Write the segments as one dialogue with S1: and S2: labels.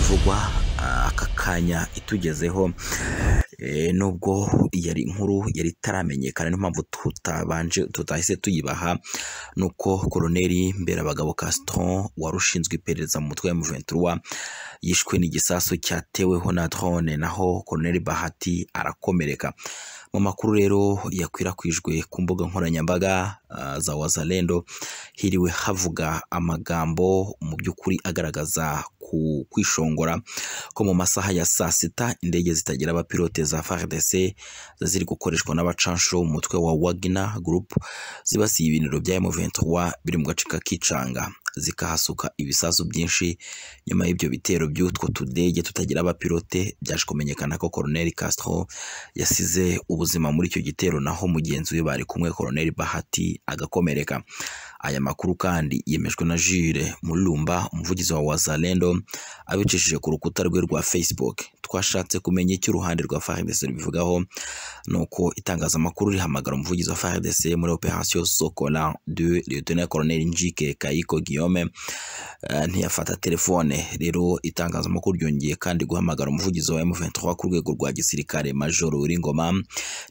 S1: kivugwa ah, aka kanya itugezeho Eh, nubwo yari inkuru yari itaramenyekana niyo mpamvu tutabanje tutahise tuyibaha ni uko Koloneli Mberabagabo Caston wari ushinzwe iperereza mu mutwe wa M23 yishwe n'igisasu cyateweho na drone naho Koloneli Bahati arakomereka mu makuru rero yakwirakwijwe ku mbuga nkoranyambaga ah, za Wazalendo hiriwe havuga amagambo mu by'ukuri agaragaza kwishongora ko mu masaha ya saa sita indege zitagira abapilote za FARDC ziri gukoreshwa n'abacanshuro b'umutwe wa Wagner Group zibasiye ibiniro bya M23 biri mu gace ka Kicanga zikahasuka ibisasu byinshi nyuma y'ibyo bitero by'utwo tudege tutagira abapilote byaje kumenyekana ko Colonel Castro yasize ubuzima muri icyo gitero naho mugenzi we bari kumwe Colonel Bahati agakomereka aya makuru kandi yemejwe na Jules Mulumba umuvugizi wa Wazalendo abicishije ku rukuta rwe rwa Facebook twashatse kumenya icyo uruhande rwa FARDC rubivugaho ni uko itangazamakuru rihamagara umuvugizi wa FARDC muri operation Sokola de Lieutenant Colonel Njike Kayiko Guillaume eh, ntiyafata telefone rero itangazamakuru ryongeye kandi guhamagara umuvugizi wa M23 ku rwego rwa gisirikare Major Uringoma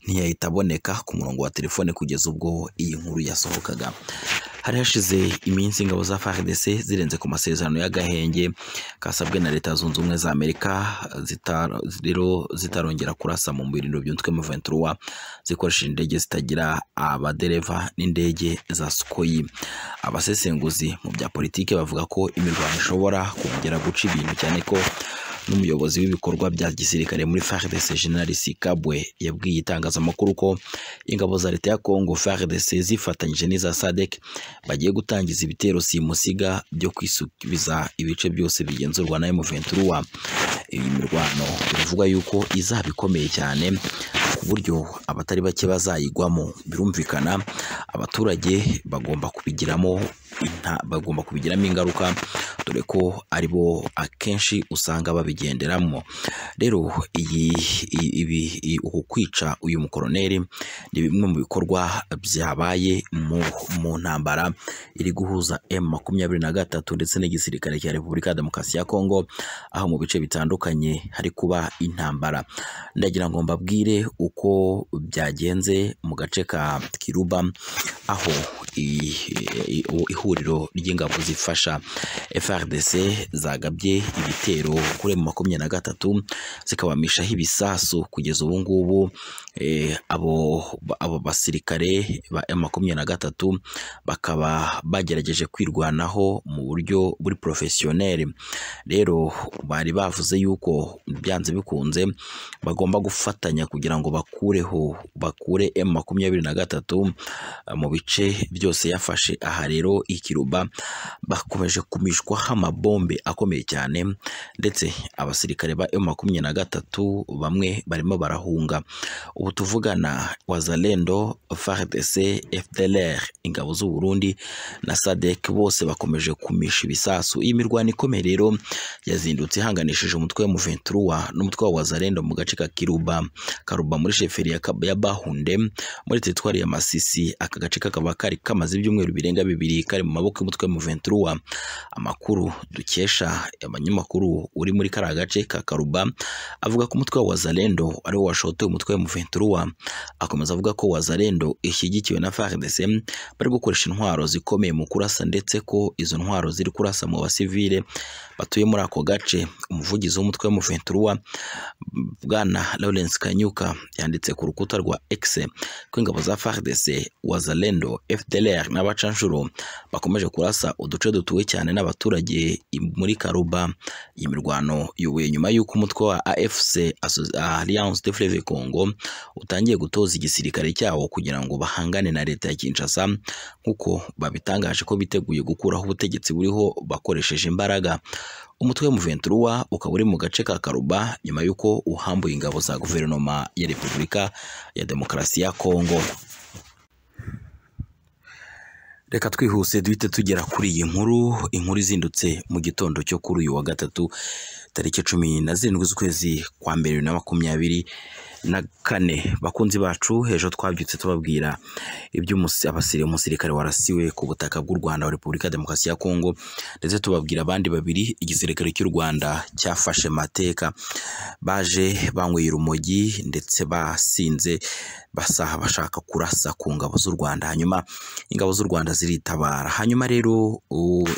S1: ntiyahita aboneka ku murongo wa telefone kugeza ubwo iyi nkuru yasohokaga hari hashize iminsi ingabo za FARDC zirenze ku masezerano y'agahenge kasabwe na leta zunze ubumwe za amerika rero zitarongera kurasa mu birindu byunzwemo ventura zikoresheje indege zitagira abadereva n'indege za sukoyi abasesenguzi mu bya politiki bavuga ko imirwano ishobora kongera guca ibintu cyane ko n'umuyobozi w'ibikorwa bya gisirikare muri FARDC General Sikabwe yabwiye itangazamakuru ko ingabo za leta ya Congo FARDC zifatanyije n'iza SADC bagiye gutangiza ibitero simusiga byo kwisubiza ibice byose bigenzurwa na M23 iyi mirwano biravuga yuko izaba ikomeye cyane ku buryo abatari bake bazayigwamo birumvikana abaturage bagomba kubigiramo bagomba kubigiramo ingaruka dore ko ari bo akenshi usanga babigenderamo rero uku kwica uyu mukoroneri ni bimwe mu bikorwa byabaye mu ntambara iri guhuza emu makumyabiri na gatatu ndetse n'igisirikare cya repubulika ya demokarasi ya kongo aho mu bice bitandukanye hari kuba intambara ndagira ngo mbabwire uko byagenze mu gace ka kiruba aho ihuriro ry'ingabo zifasha FARDC zagabye ibitero kuri makumyabiri na gatatu zikabamishaho ibisasu kugeza ubu ngubu eh, abo abo basirikare ba makumyabiri na gatatu bakaba bagerageje kwirwanaho mu buryo buri porofesiyoneri rero bari bavuze yuko byanze bikunze bagomba gufatanya kugira ngo bakureho bakure M makumyabiri na gatatu eh, mu bice byose byose yafashe aha rero ikiruba bakomeje kumishwaho amabombe akomeye cyane ndetse abasirikare ba emu makumyabiri na gatatu bamwe barimo barahunga ubu tuvugana wazalendo frdc fdlr ingabo z'u Burundi na sadek bose bakomeje kumisha ibisasu iyi mirwano ikomeye rero yazindutse ihanganishije umutwe wa muventura n'umutwe wa wazalendo mu gace ka kiruba karuba muri sheferi ya bahunde muri teritwari ya masisi aka gace kakaba kari kamaze ibyumweru birenga bibiri kari mu maboko y'umutwe wa Muventura amakuru dukesha abanyamakuru uri muri kariya gace ka Karuba avuga ko umutwe wa Wazalendo ariwo washotoye umutwe wa Muventura akomeza avuga ko Wazalendo ishyigikiwe na FARDC bari gukoresha intwaro zikomeye mu kurasa ndetse ko izo ntwaro ziri kurasa mu basivile batuye muri ako gace umuvugizi w'umutwe wa Muventura bwana Lawrence Kanyuka yanditse ku rukuta rwa X ko ingabo za FARDC Wazalendo FD FPR n'abacanshuro bakomeje kurasa uduce dutuwe cyane n'abaturage muri Karuba iyi mirwano yubuye nyuma y'uko umutwe wa AFC Alliance de Fleuve Congo utangiye gutoza igisirikare cyawo kugira ngo bahangane na leta ya Kinshasa nk'uko babitangaje ko biteguye gukuraho ubutegetsi buriho bakoresheje imbaraga umutwe wa Muventura ukaba uri mu gace ka Karuba nyuma y'uko uhambuye ingabo za guverinoma ya Repubulika ya Demokarasi ya Kongo reka twihuse duhite tugera kuri iyi nkuru inkuru izindutse mu gitondo cyo kuri uyu wa gatatu tariki cumi na zirindwi z'ukwezi kwa mbere bibiri na makumyabiri na kane bakunzi bacu hejuru twabyutse tubabwira umusirikare warasiwe ku butaka bw'u Rwanda wa Repubulika ya Demokarasi ya Kongo ndetse tubabwira abandi babiri igisirikare cy'u Rwanda cyafashe mateka baje banyweye urumogi ndetse basinze basaha bashaka kurasa ku ngabo z'u Rwanda hanyuma ingabo z'u Rwanda ziritabara hanyuma rero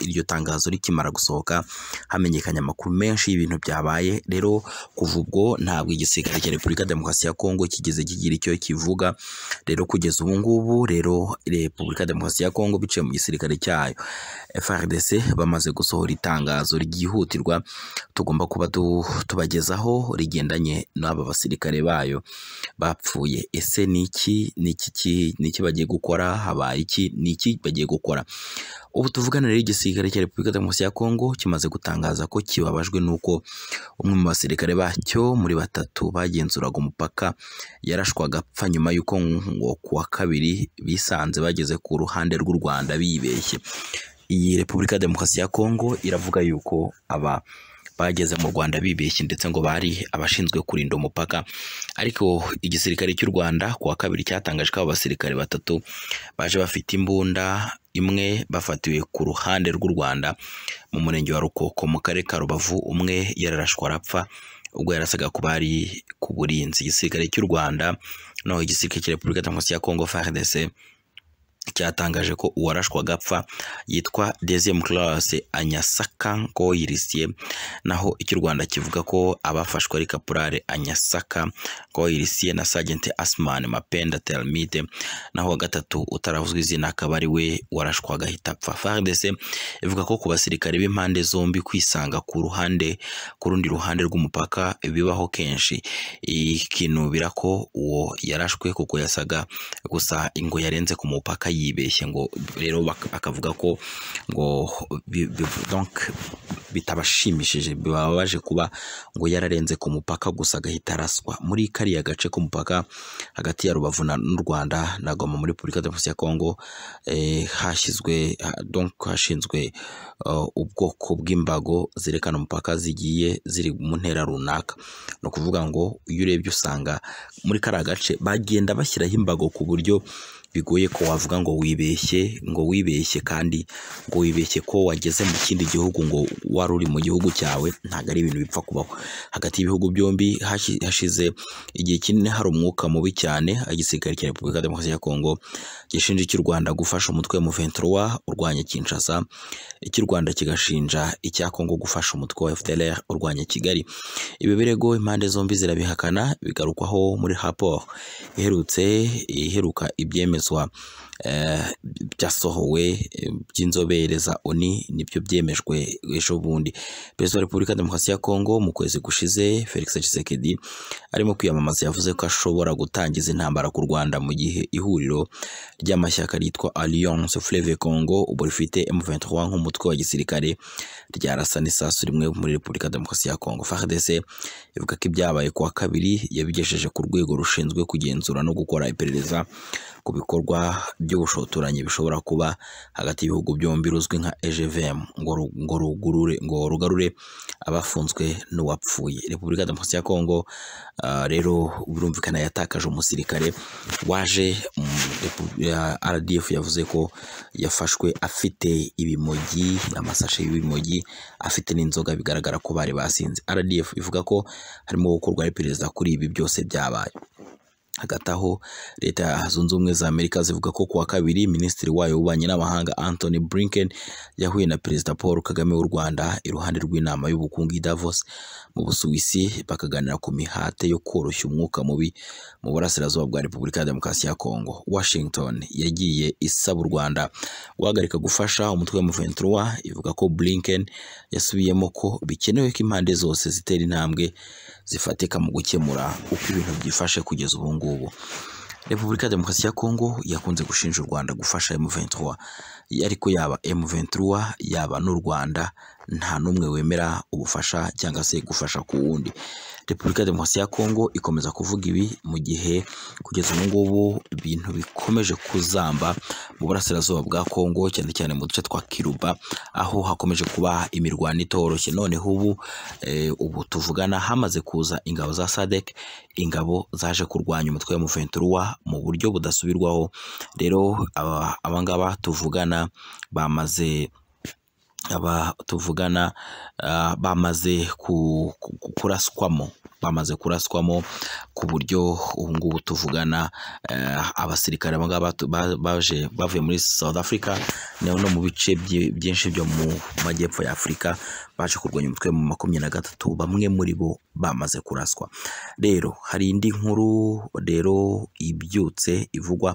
S1: iryo tangazo rikimara gusohoka hamenyekanye amakuru menshi y'ibintu byabaye rero kuva ubwo ntabwo igisirikare cya Repubulika ya Demokarasi Demokarasi ya Kongo kigeze kigira icyo kivuga rero kugeza ubu ngubu rero Repubulika Demokarasi ya Kongo biciye mu gisirikare cyayo FRDC bamaze gusohora itangazo ryihutirwa tugomba kuba tubagezaho rigendanye n'aba basirikare bayo bapfuye ese ni iki ni iki bagiye gukora habaye iki ni iki bagiye gukora ubu tuvugana rero igisirikare cya repubulika demokarasi ya kongo kimaze gutangaza ko kibabajwe n'uko umwe mu basirikare bacyo muri batatu bagenzuraga umupaka yarashwaga apfa nyuma y'uko ngo kuwa kabiri bisanze bageze ku ruhande rw'u rwanda bibeshye iyi repubulika demokarasi ya kongo iravuga yuko aba bageze mu rwanda bibeshye ndetse ngo bari abashinzwe kurinda umupaka ariko igisirikare cy'u rwanda kuwa kabiri cyatangaje ko abo basirikare batatu baje bafite imbunda imwe bafatiwe ku ruhande rw'u rwanda mu murenge wa rukoko mu karere ka rubavu umwe yararashwa arapfa ubwo yarasaga ku bari ku burinzi igisirikare cy'u rwanda no igisirikare cya repubulika ya kongo frdc cyatangaje ko uwarashwaga agapfa yitwa dezemu karase anyasaka koyirisye naho icyo u rwanda kivuga ko abafashwe ari kapurare anyasaka koyirisye na sajenti asimani mapenda teramide naho wa gatatu utaravuzwe izina akaba ari we warashwaga ahita apfa faridese ivuga ko ku basirikare b'impande zombi kwisanga ku ruhande ku rundi ruhande rw'umupaka bibaho kenshi ikinubira ko uwo yarashwe kuko yasaga gusa ingo yarenze ku mupaka yibeshye ngo rero akavuga ko ngo bitabashimishije bibabaje kuba ngo yararenze ku mupaka gusa agahita araswa muri kariya gace k'umupaka hagati ya rubavu n'u rwanda na goma muri repubulika ya kongo eh, hashyizwe hashinzwe eh, ubwoko bw'imbago zerekana umupaka zigiye ziri mu ntera runaka ni ukuvuga ngo iyo urebye usanga muri kariya gace bagenda bashyiraho imbago ku buryo bigoye ko wavuga ngo wibeshye ngo wibeshye kandi ngo wibeshye ko wageze mu kindi gihugu ngo wari uri mu gihugu cyawe ntabwo ari ibintu bipfa kubaho hagati y'ibihugu byombi hashize igihe kinini hari umwuka mubi cyane igisirikare cya repubulika demokarasi ya kongo gishinja icy'u rwanda gufasha umutwe wa muventura urwanya kinshasa icy'u rwanda kigashinja icya kongo gufasha umutwe wa fdlr urwanya kigali ibi birego impande zombi zirabihakana bigarukwaho muri raporo iherutse iheruka ibyemezo ibyemezwa eh, byasohowe by'inzobere za oni nibyo byemejwe ejo bundi perezida wa repubulika demokarasi ya kongo mu kwezi gushize felix Tshisekedi arimo kwiyamamaza yavuze ko ashobora gutangiza intambara ku rwanda mu gihe ihuriro ry'amashyaka ryitwa alliance fleve congo ubu rifite m23 nk'umutwe wa gisirikare ryarasa n'isasu rimwe muri Repubulika Demokarasi ya Kongo FARDC ivuga ko ibyabaye ku kabiri yabigejeje ku rwego rushinzwe kugenzura no gukora iperereza ku bikorwa by'ubushotoranyi bishobora kuba hagati y'ibihugu byombi ruzwi nka EGVM ngo ngo rugarure abafunzwe n'uwapfuye Repubulika Demokarasi ya Kongo Ah, rero birumvikana yatakaje umusirikare waje RDF yavuze ko yafashwe afite ibimogi amasashe y'ibimogi afite n'inzoga bigaragara ko bari basinze RDF ivuga ko harimo gukorwaho iperereza kuri ibi byose byabaye hagati aho leta ya zunze ubumwe za amerika zivuga ko kuwa kabiri minisitiri wayo w'ububanyi n'amahanga anthony blinken yahuye na perezida paul kagame w'u rwanda iruhande rw'inama y'ubukungu i davos mu busuwisi bakaganira ku mihate yo koroshya umwuka mubi mu burasirazuba bwa repubulika ya demokarasi ya kongo washington yagiye isaba u rwanda guhagarika gufasha umutwe wa muventura ivuga ko blinken yasubiyemo ko bikenewe ko impande zose zitera intambwe zifatika mu gukemura uko ibintu byifashe kugeza ubu ngubu repubulika ya demokarasi ya kongo yakunze gushinja u rwanda gufasha M23 ariko yaba M23 yaba n'u rwanda nta n'umwe wemera ubufasha cyangwa se gufasha ku wundi Repubulika ya Demokarasi ya Kongo ikomeza kuvuga ibi mu gihe kugeza ubu ngubu ibintu bikomeje kuzamba mu burasirazuba bwa Kongo cyane cyane mu duce twa Kiruba aho hakomeje kuba imirwano itoroshye noneho ubu eh, ubu tuvugana hamaze kuza ingabo za SADC ingabo zaje kurwanya umutwe wa Muventura mu buryo budasubirwaho rero abangaba tuvugana bamaze aba tuvugana ah, bamaze kuraswamo bamaze kuraswamo ku buryo ubu ngubu tuvugana eh, abasirikare baje bavuye muri South Africa no mu bice byinshi byo mu majyepfo ya Afurika baje kurwanya umutwe mu makumyabiri na gatatu bamwe muri bo bamaze kuraswa rero hari indi nkuru rero ibyutse ivugwa